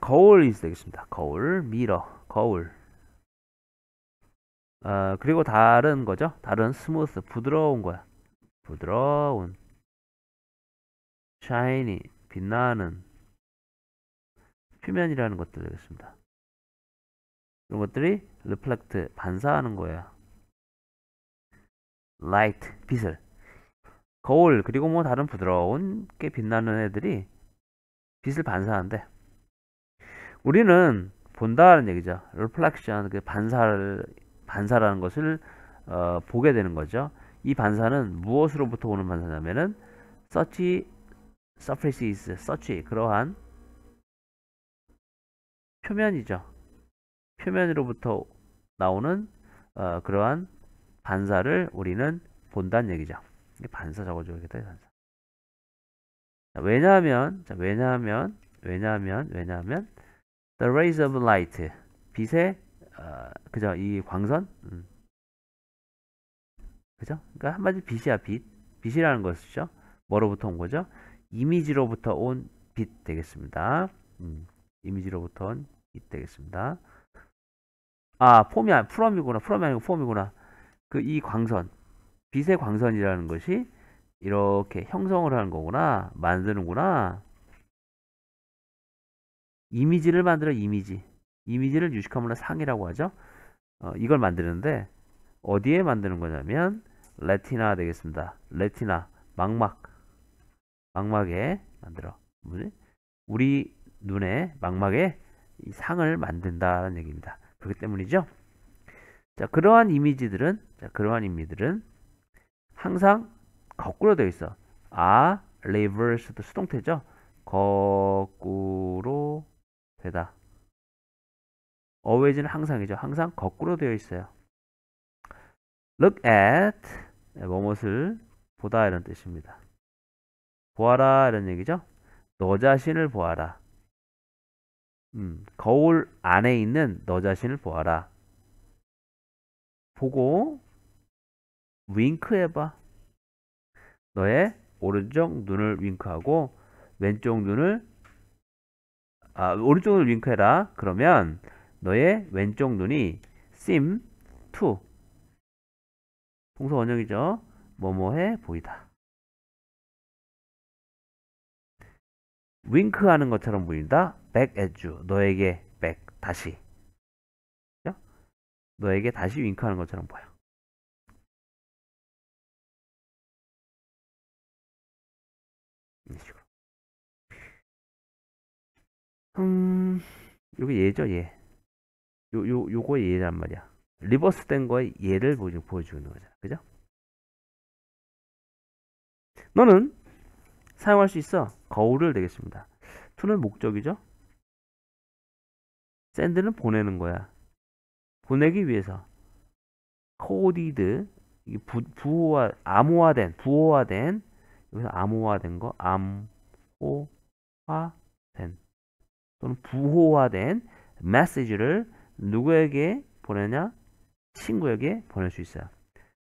거울이스 되겠습니다. 거울, 미러, 거울. 어, 그리고 다른 거죠. 다른 스무스, 부드러운 거야. 부드러운. 샤이니, 빛나는. 표면이라는 것들 되겠습니다. 이런 것들이 reflect, 반사하는 거예요. light, 빛을. 거울, 그리고 뭐 다른 부드러운 게 빛나는 애들이 빛을 반사하는데 우리는 본다는 얘기죠. reflection, 그 반사를, 반사라는 것을 어, 보게 되는 거죠. 이 반사는 무엇으로부터 오는 반사냐면은 such surfaces, such 그러한 표면이죠. 표면으로부터 나오는 어, 그러한 반사를 우리는 본다는 얘기죠. 반사 적어줘야겠다. 반사. 자, 왜냐하면, 자, 왜냐하면, 왜냐하면, 왜냐하면 The rays of light. 빛의 어, 그죠? 이 광선. 음. 그죠? 그러니까 한마디 빛이야 빛. 빛이라는 것이죠. 뭐로부터 온 거죠? 이미지로부터 온 빛 되겠습니다. 음. 이미지로부터 온 빛 되겠습니다. 아, 폼이 아니, 프롬이구나. 프롬이 아니고 폼이구나. 그 이 광선. 빛의 광선이라는 것이 이렇게 형성을 하는 거구나. 만드는구나. 이미지를 만들어 이미지 이미지를 유식화문화 상이라고 하죠 어, 이걸 만드는데 어디에 만드는 거냐면 레티나 되겠습니다 레티나 망막 망막에 만들어 우리 눈에 망막에 상을 만든다는 얘기입니다 그렇기 때문이죠 자 그러한 이미지들은 자, 그러한 이미지들은 항상 거꾸로 되어 있어 아레이 v e r s 수동태죠 거꾸로 되다. always는 항상이죠. 항상 거꾸로 되어 있어요. look at 네, 무엇을 보다 이런 뜻입니다. 보아라 이런 얘기죠. 너 자신을 보아라. 음, 거울 안에 있는 너 자신을 보아라. 보고 윙크해봐. 너의 오른쪽 눈을 윙크하고 왼쪽 눈을 아, 오른쪽을 윙크해라. 그러면 너의 왼쪽 눈이 s i m 2 o 동서 원형이죠. 뭐뭐해 보이다. 윙크하는 것처럼 보인다. back at you. 너에게 back 다시. 너에게 다시 윙크하는 것처럼 보여. 음, 요게 얘죠, 얘. 예. 요, 요, 요거 얘란 말이야. 리버스 된 거에 얘를 보여주는 거잖아. 그죠? 너는 사용할 수 있어. 거울을 되겠습니다. 투는 목적이죠. 샌드는 보내는 거야. 보내기 위해서 코디드 부, 부호화 암호화된 부호화된 여기서 암호화된 거 암호화된 또는 부호화된 메시지를 누구에게 보내냐? 친구에게 보낼 수 있어요.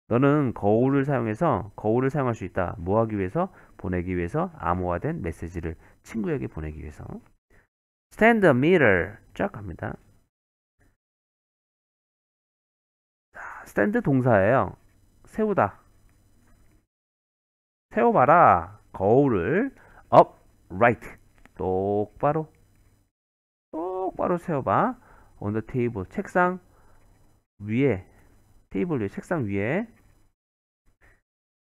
너는 거울을 사용해서 거울을 사용할 수 있다. 뭐 하기 위해서? 보내기 위해서 암호화된 메시지를 친구에게 보내기 위해서. stand a mirror 쫙 갑니다. stand 동사예요. 세우다. 세워봐라. 거울을 upright 똑바로 똑바로 세워봐. on the table 책상 위에 테이블 위에 책상 위에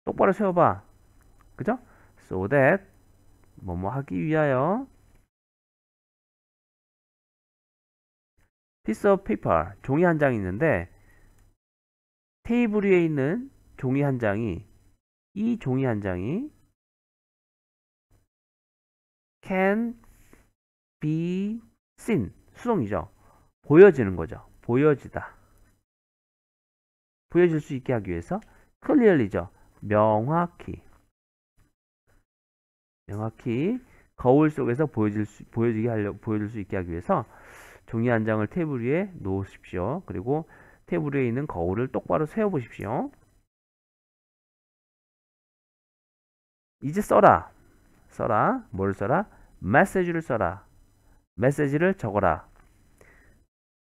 똑바로 세워봐. 그죠? so that 뭐 뭐 하기 위하여 piece of paper 종이 한 장 있는데 테이블 위에 있는 종이 한 장이 이 종이 한 장이 can be seen 수동이죠. 보여지는 거죠. 보여지다. 보여질 수 있게 하기 위해서 clearly죠. 명확히. 명확히 거울 속에서 보여질 수, 보여지게 하려, 보여질 수 있게 하기 위해서 종이 한 장을 테이블 위에 놓으십시오. 그리고 테이블 위에 있는 거울을 똑바로 세워보십시오. 이제 써라. 써라. 뭘 써라? 메시지를 써라. 메시지를 적어라.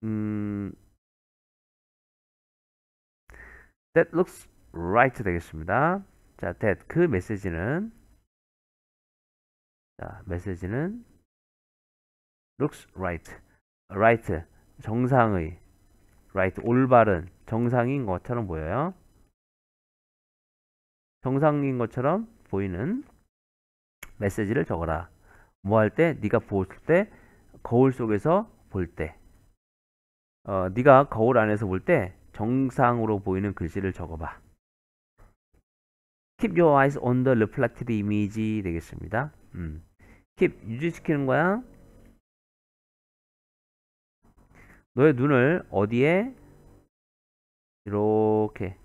음, that looks right 되겠습니다. 자, that 그 메시지는 자, 메시지는 looks right. right 정상의 right 올바른 정상인 것처럼 보여요. 정상인 것처럼 보이는 메시지를 적어라. 뭐 할때 네가 보았때 거울 속에서 볼 때, 어, 네가 거울 안에서 볼 때 정상으로 보이는 글씨를 적어봐. Keep your eyes on the reflected image 되겠습니다. 음. Keep 유지시키는 거야. 너의 눈을 어디에 이렇게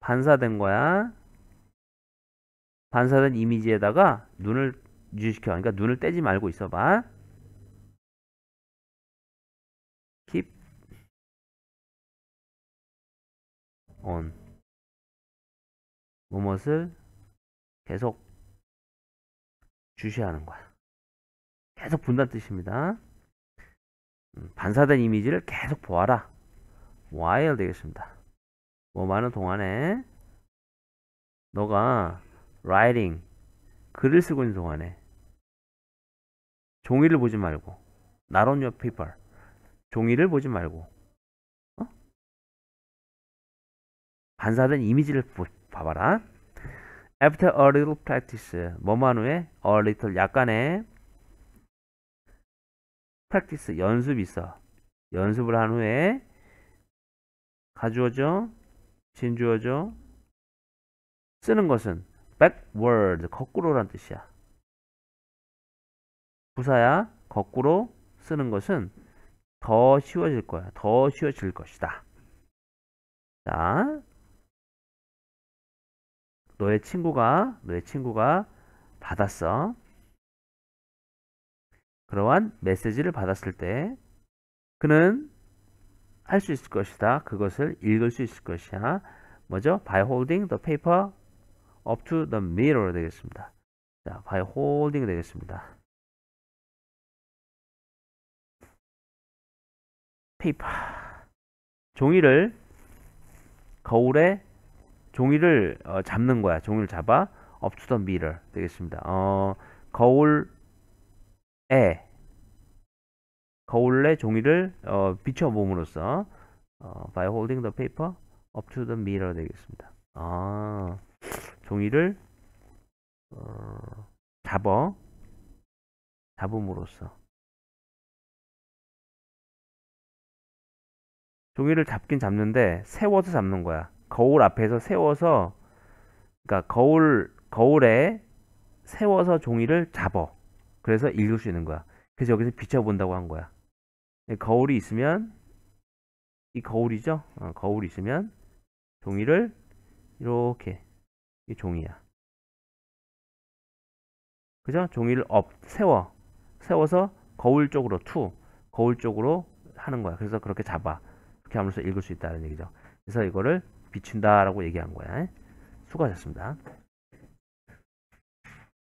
반사된 거야. 반사된 이미지에다가 눈을 유지시켜. 그러니까 눈을 떼지 말고 있어봐. on 무엇을 계속 주시하는 거야. 계속 본다 뜻입니다. 음, 반사된 이미지를 계속 보아라. while 되겠습니다. 뭐 많은 동안에 너가 writing 글을 쓰고 있는 동안에 종이를 보지 말고 not on your paper 종이를 보지 말고 반사된 이미지를 봐봐라. After a little practice. 뭐만 후에? A little. 약간의 practice. 연습 있어. 연습을 한 후에 가주어죠. 진주어죠. 쓰는 것은 backward. 거꾸로란 뜻이야. 부사야. 거꾸로 쓰는 것은 더 쉬워질 거야. 더 쉬워질 것이다. 자, 너의 친구가 너의 친구가 받았어. 그러한 메시지를 받았을 때 그는 할 수 있을 것이다. 그것을 읽을 수 있을 것이야. 먼저 by holding the paper up to the mirror 되겠습니다. 자, by holding 되겠습니다. 페이퍼 종이를 거울에 종이를 어, 잡는 거야. 종이를 잡아 up to the mirror 되겠습니다. 어, 거울에 거울에 종이를 어, 비춰봄으로써 어, by holding the paper up to the mirror 되겠습니다. 아, 종이를 어, 잡어 잡음으로써 종이를 잡긴 잡는데 세워서 잡는 거야. 거울 앞에서 세워서 그러니까 거울 거울에 세워서 종이를 잡어. 그래서 읽을 수 있는 거야. 그래서 여기서 비춰본다고 한 거야. 거울이 있으면 이 거울이죠. 어, 거울이 있으면 종이를 이렇게 이 종이야. 그죠? 종이를 업 세워 세워서 거울 쪽으로 투 거울 쪽으로 하는 거야. 그래서 그렇게 잡아. 그렇게 하면서 읽을 수 있다는 얘기죠. 그래서 이거를 비춘다라고 얘기한 거야. 수고하셨습니다.